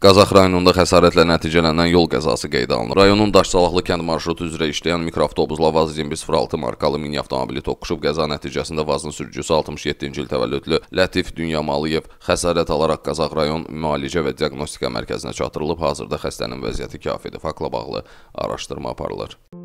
Qazax rayonunda xəsarətlə nəticələnən yol qəzası qeydə alınır. Rayonun Daşsalaqlı kənd marşrutu üzrə işləyən mikroavtobusla Vaz 2106 markalı mini avtomobili toqquşub qəza nəticəsində Vazın sürücüsü 67-ci il təvəllüdlü Lətif Dünyamalıyev xəsarət alaraq Qazax rayon müalicə və diaqnostika mərkəzinə çatdırılıb. Hazırda xəstənin vəziyyəti kafidir. Faktla bağlı araşdırma aparılır.